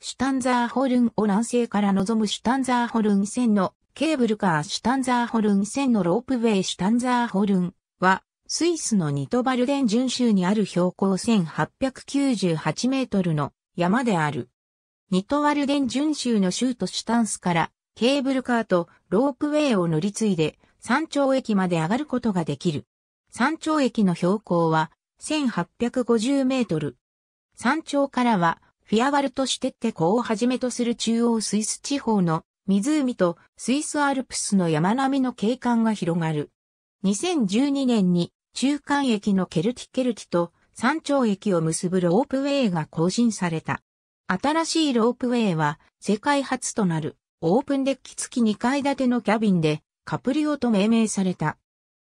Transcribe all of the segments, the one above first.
シュタンザーホルンを南西から望むシュタンザーホルン線のケーブルカーシュタンザーホルン線のロープウェイシュタンザーホルンはスイスのニトバルデン準州にある標高1898メートルの山である。ニトワルデン準州の州都シュタンスからケーブルカーとロープウェイを乗り継いで山頂駅まで上がることができる。山頂駅の標高は1850メートル。山頂からはフィアワルトシュテッテ湖をはじめとする中央スイス地方の湖とスイスアルプスの山並みの景観が広がる。2012年に中間駅のケルティケルティと山頂駅を結ぶロープウェイが更新された。新しいロープウェイは世界初となるオープンデッキ付き2階建てのキャビンでカプリオと命名された。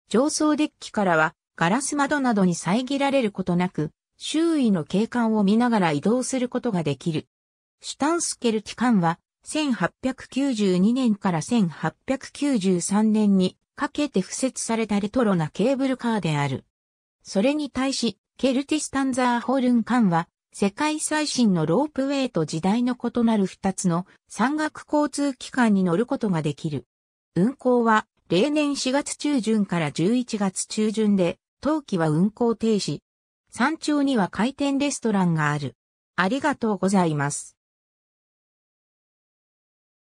上層デッキからはガラス窓などに遮られることなく周囲の景観を見ながら移動することができる。シュタンスケルティ艦は、1892年から1893年にかけて付設されたレトロなケーブルカーである。それに対し、ケルティスタンザーホルン艦は、世界最新のロープウェイと時代の異なる2つの山岳交通機関に乗ることができる。運行は、例年4月中旬から11月中旬で、冬季は運行停止、山頂には回転レストランがある。ありがとうございます。